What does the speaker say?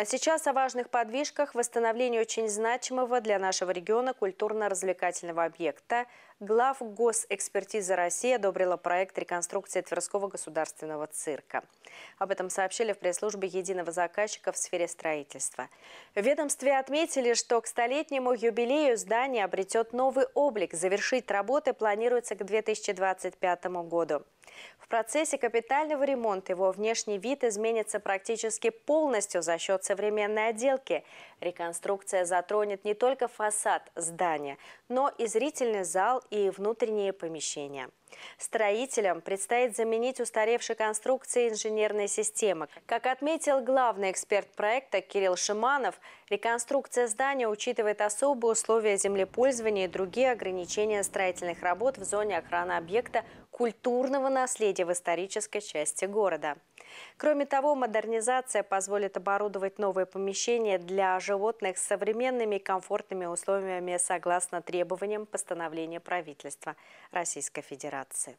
А сейчас о важных подвижках восстановлению очень значимого для нашего региона культурно-развлекательного объекта. Глав госэкспертизы России одобрила проект реконструкции Тверского государственного цирка. Об этом сообщили в пресс-службе единого заказчика в сфере строительства. В ведомстве отметили, что к столетнему юбилею здание обретет новый облик. Завершить работы планируется к 2025 году. В процессе капитального ремонта его внешний вид изменится практически полностью за счет современной отделки. Реконструкция затронет не только фасад здания, но и зрительный зал и внутренние помещения. Строителям предстоит заменить устаревшие конструкции инженерной системы. Как отметил главный эксперт проекта Кирилл Шиманов, реконструкция здания учитывает особые условия землепользования и другие ограничения строительных работ в зоне охраны объекта культурного наследия в исторической части города. Кроме того, модернизация позволит оборудовать новые помещения для животных с современными и комфортными условиями согласно требованиям постановления правительства Российской Федерации.